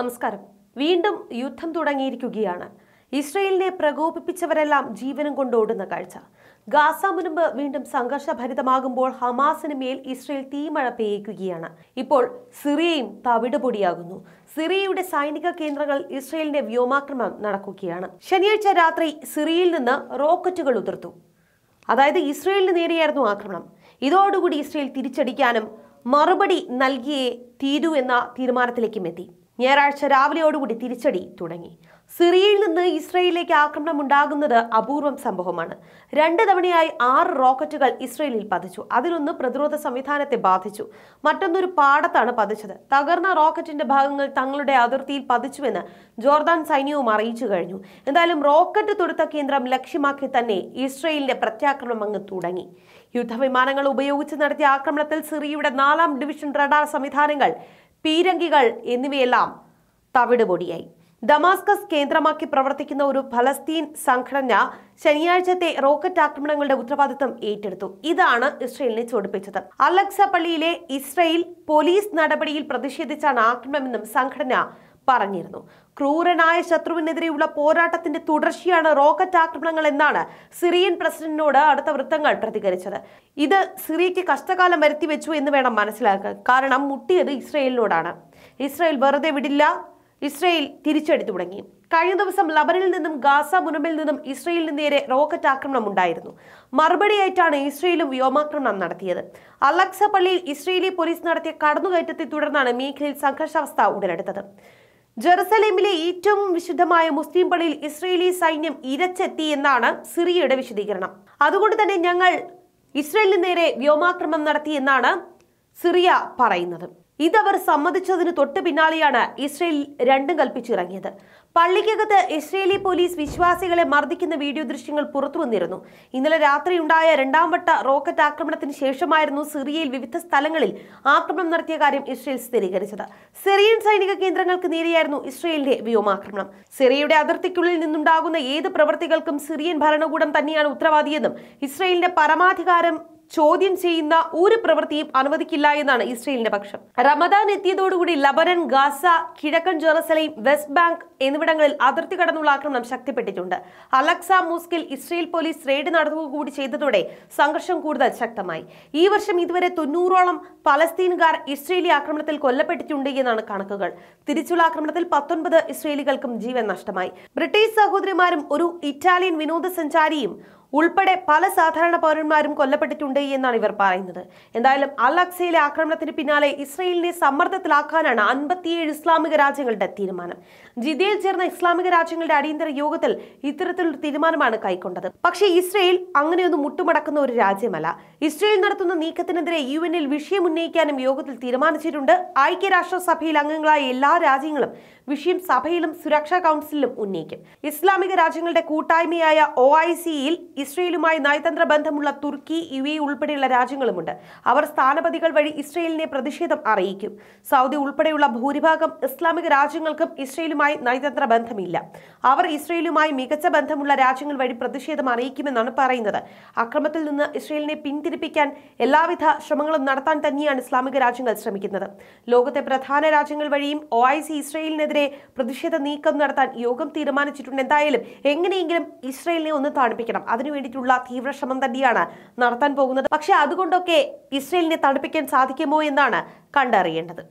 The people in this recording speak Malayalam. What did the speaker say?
നമസ്കാരം വീണ്ടും യുദ്ധം തുടങ്ങിയിരിക്കുകയാണ് ഇസ്രയേലിനെ പ്രകോപിപ്പിച്ചവരെല്ലാം ജീവനും കൊണ്ടോടുന്ന കാഴ്ച ഗാസ മുൻപ് വീണ്ടും സംഘർഷഭരിതമാകുമ്പോൾ ഹമാസിന് മേൽ ഇസ്രയേൽ തീമഴ പെയ്യിക്കുകയാണ് ഇപ്പോൾ സിറിയയും തവിടുപൊടിയാകുന്നു സിറിയയുടെ സൈനിക കേന്ദ്രങ്ങൾ ഇസ്രയേലിന്റെ വ്യോമാക്രമണം നടക്കുകയാണ് ശനിയാഴ്ച രാത്രി സിറിയയിൽ നിന്ന് റോക്കറ്റുകൾ ഉതിർത്തു അതായത് ഇസ്രയേലിന് നേരെയായിരുന്നു ആക്രമണം ഇതോടുകൂടി ഇസ്രയേൽ തിരിച്ചടിക്കാനും മറുപടി നൽകിയേ തീരൂ എന്ന തീരുമാനത്തിലേക്കും എത്തി ഞായറാഴ്ച രാവിലെയോടുകൂടി തിരിച്ചടി തുടങ്ങി സിറിയയിൽ നിന്ന് ഇസ്രയേലിലേക്ക് ആക്രമണം ഉണ്ടാകുന്നത് അപൂർവം സംഭവമാണ് രണ്ട് തവണയായി ആറ് റോക്കറ്റുകൾ ഇസ്രയേലിൽ പതിച്ചു അതിലൊന്ന് പ്രതിരോധ സംവിധാനത്തെ ബാധിച്ചു മറ്റൊന്നൊരു പാടത്താണ് പതിച്ചത് തകർന്ന റോക്കറ്റിന്റെ ഭാഗങ്ങൾ തങ്ങളുടെ അതിർത്തിയിൽ പതിച്ചുവെന്ന് ജോർദാൻ സൈന്യവും അറിയിച്ചു കഴിഞ്ഞു എന്തായാലും റോക്കറ്റ് തുടുത്ത കേന്ദ്രം ലക്ഷ്യമാക്കി തന്നെ ഇസ്രയേലിന്റെ പ്രത്യാക്രമണം അങ്ങ് തുടങ്ങി യുദ്ധവിമാനങ്ങൾ ഉപയോഗിച്ച് നടത്തിയ ആക്രമണത്തിൽ സിറിയയുടെ നാലാം ഡിവിഷൻ റഡാർ സംവിധാനങ്ങൾ പീരങ്കികൾ എന്നിവയെല്ലാം തവിടുപൊടിയായി ദമാസ്കസ് കേന്ദ്രമാക്കി പ്രവർത്തിക്കുന്ന ഒരു ഫലസ്തീൻ സംഘടന ശനിയാഴ്ചത്തെ റോക്കറ്റ് ആക്രമണങ്ങളുടെ ഉത്തരവാദിത്തം ഏറ്റെടുത്തു ഇതാണ് ഇസ്രയേലിനെ ചൊടിപ്പിച്ചത് അലക്സ പള്ളിയിലെ ഇസ്രയേൽ പോലീസ് നടപടിയിൽ പ്രതിഷേധിച്ചാണ് ആക്രമണമെന്നും സംഘടന പറഞ്ഞിരുന്നു ക്രൂരനായ ശത്രുവിനെതിരെയുള്ള പോരാട്ടത്തിന്റെ തുടർച്ചയാണ് റോക്കറ്റ് ആക്രമണങ്ങൾ എന്നാണ് സിറിയൻ പ്രസിഡന്റിനോട് അടുത്ത വൃത്തങ്ങൾ പ്രതികരിച്ചത് ഇത് സിറിയക്ക് കഷ്ടകാലം വരുത്തി വെച്ചു എന്ന് വേണം മനസ്സിലാക്കാൻ കാരണം മുട്ടിയത് ഇസ്രയേലിനോടാണ് ഇസ്രയേൽ വെറുതെ വിടില്ല ഇസ്രയേൽ തിരിച്ചടി തുടങ്ങി കഴിഞ്ഞ ദിവസം ലബനിൽ നിന്നും ഗാസ മുനമ്പിൽ നിന്നും ഇസ്രയേലിന് നേരെ റോക്കറ്റ് ആക്രമണം ഉണ്ടായിരുന്നു മറുപടിയായിട്ടാണ് ഇസ്രയേലും വ്യോമാക്രമണം നടത്തിയത് അലക്സ പള്ളിയിൽ ഇസ്രയേലി പോലീസ് നടത്തിയ കടന്നുകയറ്റത്തെ തുടർന്നാണ് മേഖലയിൽ സംഘർഷാവസ്ഥ ഉടലെടുത്തത് ജെറുസലേമിലെ ഏറ്റവും വിശുദ്ധമായ മുസ്ലിം പള്ളിയിൽ ഇസ്രയേലി സൈന്യം ഇരച്ചെത്തി എന്നാണ് സിറിയയുടെ വിശദീകരണം അതുകൊണ്ട് തന്നെ ഞങ്ങൾ ഇസ്രയേലിന് നേരെ വ്യോമാക്രമണം നടത്തി എന്നാണ് സിറിയ പറയുന്നത് ഇതവർ സമ്മതിച്ചതിന് തൊട്ടു പിന്നാലെയാണ് ഇസ്രയേൽ രണ്ടും കൽപ്പിച്ചിറങ്ങിയത് പള്ളിക്കകത്ത് ഇസ്രയേലി പോലീസ് വിശ്വാസികളെ മർദ്ദിക്കുന്ന വീഡിയോ ദൃശ്യങ്ങൾ പുറത്തുവന്നിരുന്നു ഇന്നലെ രാത്രിയുണ്ടായ രണ്ടാം വട്ട റോക്കറ്റ് ആക്രമണത്തിന് ശേഷമായിരുന്നു സിറിയയിൽ വിവിധ സ്ഥലങ്ങളിൽ ആക്രമണം നടത്തിയ കാര്യം ഇസ്രയേൽ സ്ഥിരീകരിച്ചത് സിറിയൻ സൈനിക കേന്ദ്രങ്ങൾക്ക് നേരെയായിരുന്നു ഇസ്രയേലിന്റെ വ്യോമാക്രമണം സിറിയയുടെ അതിർത്തിക്കുള്ളിൽ നിന്നുണ്ടാകുന്ന ഏത് പ്രവൃത്തികൾക്കും സിറിയൻ ഭരണകൂടം തന്നെയാണ് ഉത്തരവാദിയെന്നും ഇസ്രയേലിന്റെ പരമാധികാരം ചോദ്യം ചെയ്യുന്ന ഒരു പ്രവൃത്തിയും അനുവദിക്കില്ല എന്നാണ് ഇസ്രയേലിന്റെ പക്ഷം റമദാൻ എത്തിയതോടുകൂടി ലബനൻ ഗാസ കിഴക്കൻ ജെറുസലേം വെസ്റ്റ് ബാങ്ക് എന്നിവിടങ്ങളിൽ അതിർത്തി കടന്നുള്ള ആക്രമണം ശക്തിപ്പെട്ടിട്ടുണ്ട് അലക്സ മോസ്കിൽ ഇസ്രയേൽ പോലീസ് റെയ്ഡ് നടത്തുക കൂടി ചെയ്തതോടെ സംഘർഷം കൂടുതൽ ശക്തമായി ഈ വർഷം ഇതുവരെ തൊണ്ണൂറോളം പലസ്തീനുകാർ ഇസ്രയേലി ആക്രമണത്തിൽ കൊല്ലപ്പെട്ടിട്ടുണ്ട് എന്നാണ് കണക്കുകൾ തിരിച്ചുള്ള ആക്രമണത്തിൽ പത്തൊൻപത് ഇസ്രയേലികൾക്കും ജീവൻ നഷ്ടമായി ബ്രിട്ടീഷ് സഹോദരിമാരും ഒരു ഇറ്റാലിയൻ വിനോദസഞ്ചാരിയും ഉൾപ്പെടെ പല സാധാരണ പൗരന്മാരും കൊല്ലപ്പെട്ടിട്ടുണ്ട് എന്നാണ് ഇവർ പറയുന്നത് എന്തായാലും അൽ അക്സയിലെ ആക്രമണത്തിന് പിന്നാലെ ഇസ്രയേലിനെ സമ്മർദ്ദത്തിലാക്കാനാണ് അൻപത്തിയേഴ് ഇസ്ലാമിക രാജ്യങ്ങളുടെ തീരുമാനം ജിദ്ദയിൽ ചേർന്ന ഇസ്ലാമിക രാജ്യങ്ങളുടെ അടിയന്തര യോഗത്തിൽ ഇത്തരത്തിലൊരു തീരുമാനമാണ് കൈക്കൊണ്ടത് പക്ഷേ ഇസ്രയേൽ അങ്ങനെയൊന്നും മുട്ടുമടക്കുന്ന ഒരു രാജ്യമല്ല ഇസ്രയേൽ നടത്തുന്ന നീക്കത്തിനെതിരെ യു എനിൽ വിഷയം ഉന്നയിക്കാനും യോഗത്തിൽ തീരുമാനിച്ചിട്ടുണ്ട് ഐക്യരാഷ്ട്രസഭയിൽ അംഗങ്ങളായ എല്ലാ രാജ്യങ്ങളും വിഷയം സഭയിലും സുരക്ഷാ കൗൺസിലും ഉന്നയിക്കും ഇസ്ലാമിക രാജ്യങ്ങളുടെ കൂട്ടായ്മയായ ഒ ഐ സിയിൽ ഇസ്രയേലുമായി നയതന്ത്ര ബന്ധമുള്ള തുർക്കി യു എ ഉൾപ്പെടെയുള്ള രാജ്യങ്ങളുമുണ്ട് അവർ സ്ഥാനപതികൾ വഴി ഇസ്രയേലിനെ പ്രതിഷേധം അറിയിക്കും സൗദി ഉൾപ്പെടെയുള്ള ഭൂരിഭാഗം ഇസ്ലാമിക രാജ്യങ്ങൾക്കും ഇസ്രയേലുമായി നയതന്ത്ര ബന്ധമില്ല അവർ ഇസ്രയേലുമായി മികച്ച ബന്ധമുള്ള രാജ്യങ്ങൾ വഴി പ്രതിഷേധം അറിയിക്കുമെന്നാണ് പറയുന്നത് അക്രമത്തിൽ നിന്ന് ഇസ്രയേലിനെ പിന്തിരിപ്പിക്കാൻ എല്ലാവിധ ശ്രമങ്ങളും നടത്താൻ തന്നെയാണ് ഇസ്ലാമിക രാജ്യങ്ങൾ ശ്രമിക്കുന്നത് ലോകത്തെ പ്രധാന രാജ്യങ്ങൾ വഴിയും ഒ ഐ സി ഇസ്രയേലിനെതിരെ പ്രതിഷേധ നീക്കം നടത്താൻ യോഗം തീരുമാനിച്ചിട്ടുണ്ട് എന്തായാലും എങ്ങനെയെങ്കിലും ഇസ്രയേലിനെ ഒന്ന് താണിപ്പിക്കണം അതിനു വേണ്ടിയിട്ടുള്ള തീവ്രശ്രമം തന്നെയാണ് നടത്താൻ പോകുന്നത് പക്ഷേ അതുകൊണ്ടൊക്കെ ഇസ്രയേലിനെ തണുപ്പിക്കാൻ സാധിക്കുമോ എന്നാണ് കണ്ടറിയേണ്ടത്